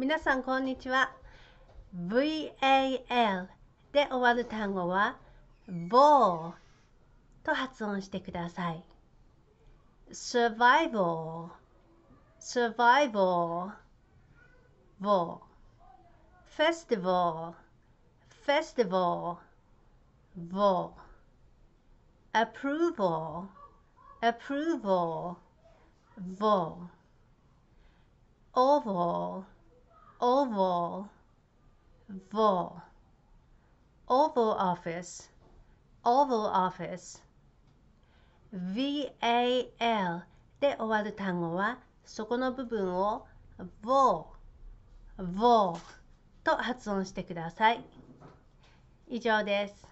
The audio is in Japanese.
皆さんこんにちは VAL で終わる単語は v o l と発音してください survival survival v o l festival festival v o l approval approval v o l oval vol Oval Office Oval Office val で終わる単語はそこの部分を vol vol と発音してください以上です